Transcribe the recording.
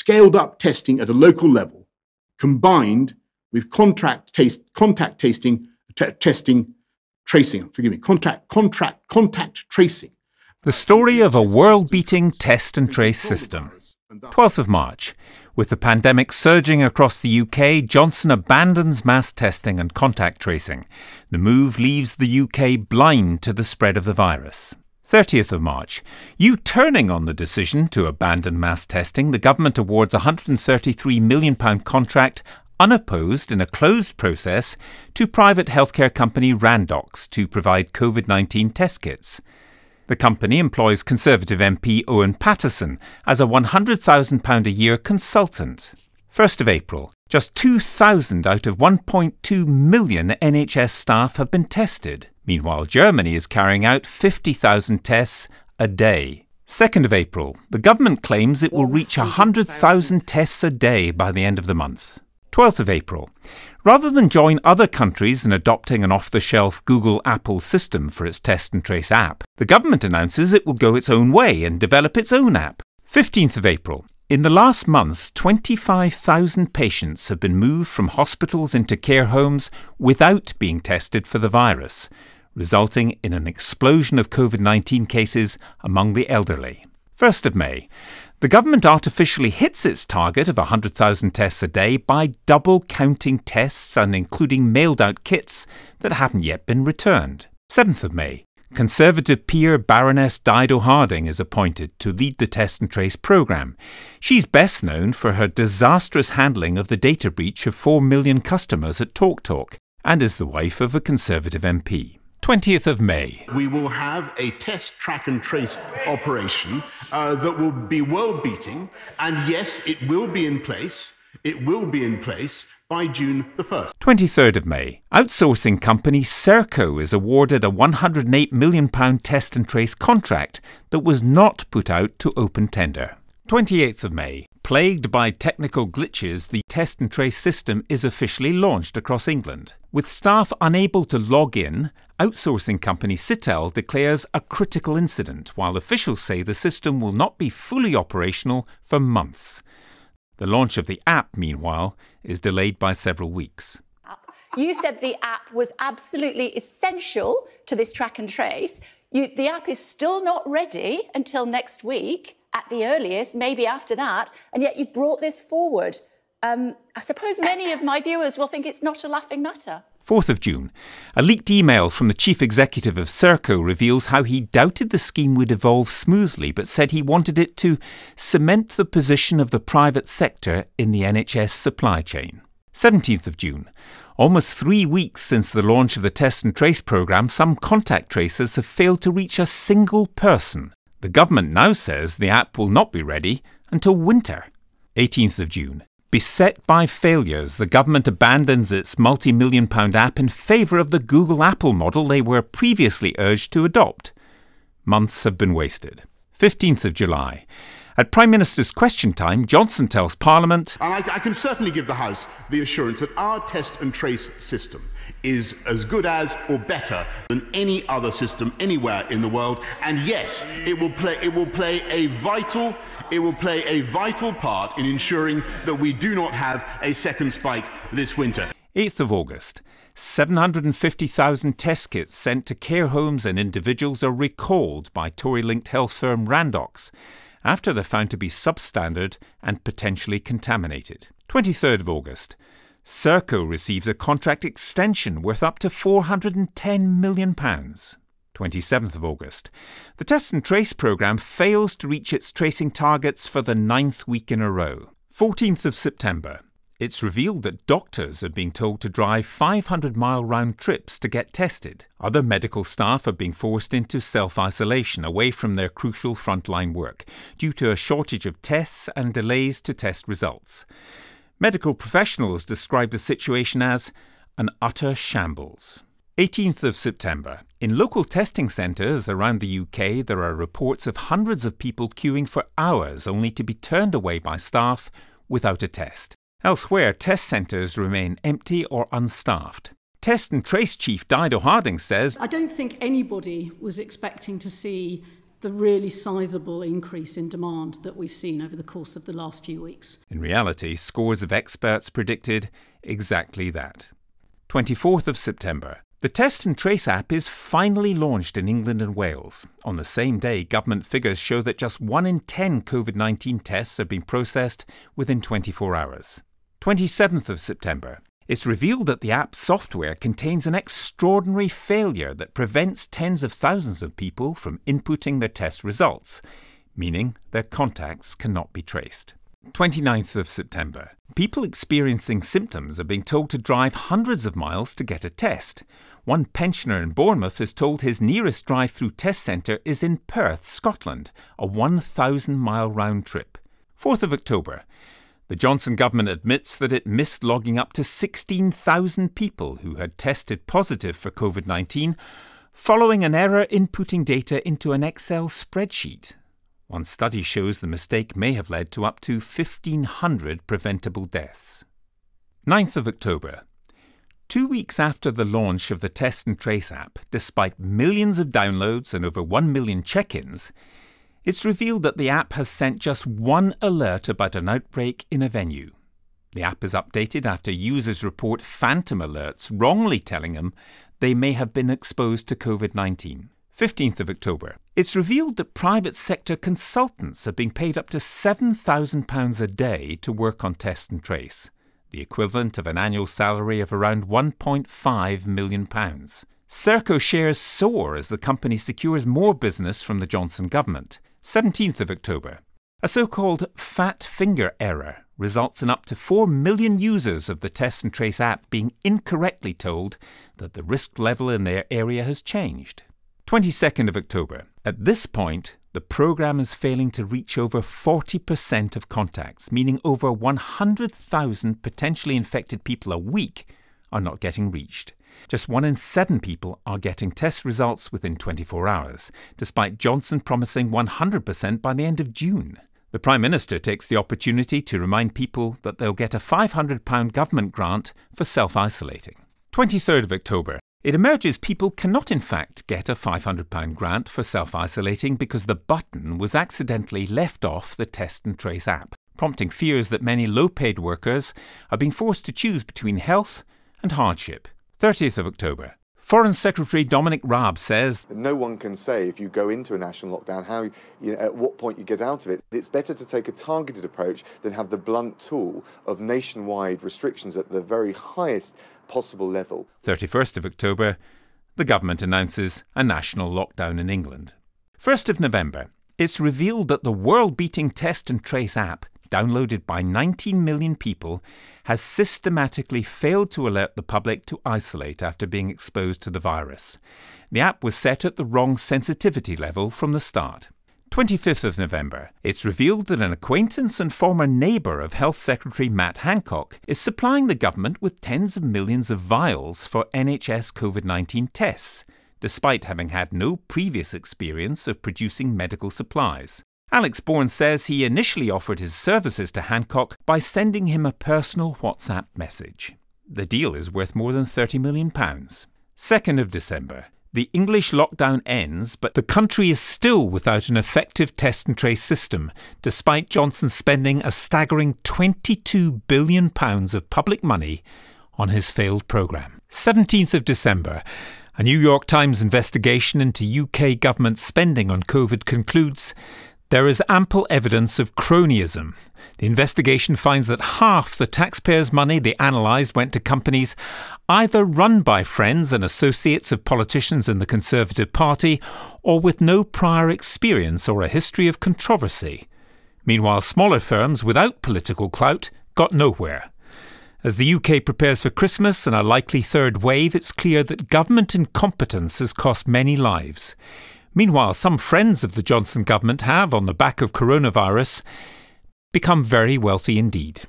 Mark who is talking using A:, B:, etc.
A: scaled up testing at a local level, combined with contract taste, contact tasting, testing, tracing, forgive me, contract, contract, contact tracing. The story of a world beating test and trace system. 12th of March. With the pandemic surging across the UK, Johnson abandons mass testing and contact tracing. The move leaves the UK blind to the spread of the virus. 30th of March. You turning on the decision to abandon mass testing, the government awards a £133 million contract unopposed in a closed process to private healthcare company Randox to provide COVID 19 test kits. The company employs Conservative MP Owen Paterson as a £100,000 a year consultant. 1st of April, just 2,000 out of 1.2 million NHS staff have been tested. Meanwhile, Germany is carrying out 50,000 tests a day. 2nd of April, the government claims it will reach 100,000 tests a day by the end of the month. 12th of April, rather than join other countries in adopting an off the shelf Google Apple system for its test and trace app, the government announces it will go its own way and develop its own app. 15th of April, in the last month, 25,000 patients have been moved from hospitals into care homes without being tested for the virus resulting in an explosion of COVID 19 cases among the elderly. 1st of May, the government artificially hits its target of 100,000 tests a day by double counting tests and including mailed out kits that haven't yet been returned. 7th of May, Conservative peer Baroness Dido Harding is appointed to lead the Test and Trace programme. She's best known for her disastrous handling of the data breach of 4 million customers at TalkTalk Talk, and is the wife of a Conservative MP. 20th of May. We will have a test track and trace operation uh, that will be world beating, and yes, it will be in place. It will be in place by June the 1st. 23rd of May. Outsourcing company Serco is awarded a £108 million test and trace contract that was not put out to open tender. 28th of May. Plagued by technical glitches, the test and trace system is officially launched across England. With staff unable to log in Outsourcing company Citel declares a critical incident, while officials say the system will not be fully operational for months. The launch of the app, meanwhile, is delayed by several weeks. You said the app was absolutely essential to this track and trace. You, the app is still not ready until next week, at the earliest, maybe after that, and yet you brought this forward. Um, I suppose many of my viewers will think it's not a laughing matter. 4th of June, a leaked email from the chief executive of Serco reveals how he doubted the scheme would evolve smoothly but said he wanted it to cement the position of the private sector in the NHS supply chain. 17th of June, almost three weeks since the launch of the Test and Trace programme, some contact tracers have failed to reach a single person. The government now says the app will not be ready until winter. 18th of June, Beset by failures, the government abandons its multi million pound app in favour of the Google Apple model they were previously urged to adopt. Months have been wasted. 15th of July. At Prime Minister's question time, Johnson tells Parliament And I, I can certainly give the House the assurance that our test and trace system is as good as or better than any other system anywhere in the world. And yes, it will play, it will play a vital it will play a vital part in ensuring that we do not have a second spike this winter. 8th of August. 750,000 test kits sent to care homes and individuals are recalled by Tory linked health firm Randox after they're found to be substandard and potentially contaminated. 23rd of August. Serco receives a contract extension worth up to £410 million. 27th of August. The Test and Trace programme fails to reach its tracing targets for the ninth week in a row. 14th of September. It's revealed that doctors are being told to drive 500 mile round trips to get tested. Other medical staff are being forced into self isolation away from their crucial frontline work due to a shortage of tests and delays to test results. Medical professionals describe the situation as an utter shambles. 18th of September. In local testing centres around the UK, there are reports of hundreds of people queuing for hours only to be turned away by staff without a test. Elsewhere, test centres remain empty or unstaffed. Test and Trace Chief Dido Harding says I don't think anybody was expecting to see the really sizable increase in demand that we've seen over the course of the last few weeks. In reality, scores of experts predicted exactly that. 24th of September. The Test and Trace app is finally launched in England and Wales. On the same day, government figures show that just 1 in 10 COVID 19 tests have been processed within 24 hours. 27th of September, it's revealed that the app's software contains an extraordinary failure that prevents tens of thousands of people from inputting their test results, meaning their contacts cannot be traced. 29th of September. People experiencing symptoms are being told to drive hundreds of miles to get a test. One pensioner in Bournemouth is told his nearest drive through test centre is in Perth, Scotland, a 1,000 mile round trip. 4th of October. The Johnson government admits that it missed logging up to 16,000 people who had tested positive for COVID 19 following an error inputting data into an Excel spreadsheet. One study shows the mistake may have led to up to 1,500 preventable deaths. 9th of October. Two weeks after the launch of the Test and Trace app, despite millions of downloads and over 1 million check ins, it's revealed that the app has sent just one alert about an outbreak in a venue. The app is updated after users report phantom alerts wrongly telling them they may have been exposed to COVID 19. 15th of October. It's revealed that private sector consultants are being paid up to £7,000 a day to work on test and trace, the equivalent of an annual salary of around £1.5 million. Serco shares soar as the company secures more business from the Johnson government. 17th of October. A so-called fat finger error results in up to 4 million users of the Test and Trace app being incorrectly told that the risk level in their area has changed. 22nd of October. At this point, the program is failing to reach over 40% of contacts, meaning over 100,000 potentially infected people a week are not getting reached. Just one in seven people are getting test results within 24 hours, despite Johnson promising 100% by the end of June. The Prime Minister takes the opportunity to remind people that they'll get a £500 government grant for self isolating. 23rd of October. It emerges people cannot, in fact, get a £500 grant for self isolating because the button was accidentally left off the Test and Trace app, prompting fears that many low paid workers are being forced to choose between health and hardship. 30th of October. Foreign Secretary Dominic Raab says No one can say if you go into a national lockdown how you know, at what point you get out of it. It's better to take a targeted approach than have the blunt tool of nationwide restrictions at the very highest possible level. 31st of October, the government announces a national lockdown in England. 1st of November, it's revealed that the world beating Test and Trace app downloaded by 19 million people, has systematically failed to alert the public to isolate after being exposed to the virus. The app was set at the wrong sensitivity level from the start. 25th of November, it's revealed that an acquaintance and former neighbour of Health Secretary Matt Hancock is supplying the government with tens of millions of vials for NHS COVID 19 tests, despite having had no previous experience of producing medical supplies. Alex Bourne says he initially offered his services to Hancock by sending him a personal WhatsApp message. The deal is worth more than £30 million. 2nd of December. The English lockdown ends, but the country is still without an effective test and trace system, despite Johnson spending a staggering £22 billion of public money on his failed programme. 17th of December. A New York Times investigation into UK government spending on COVID concludes there is ample evidence of cronyism. The investigation finds that half the taxpayers' money they analysed went to companies either run by friends and associates of politicians in the Conservative Party or with no prior experience or a history of controversy. Meanwhile, smaller firms without political clout got nowhere. As the UK prepares for Christmas and a likely third wave, it's clear that government incompetence has cost many lives. Meanwhile, some friends of the Johnson government have, on the back of coronavirus, become very wealthy indeed.